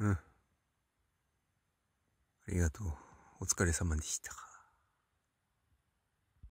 うん。ありがとう。お疲れ様でした。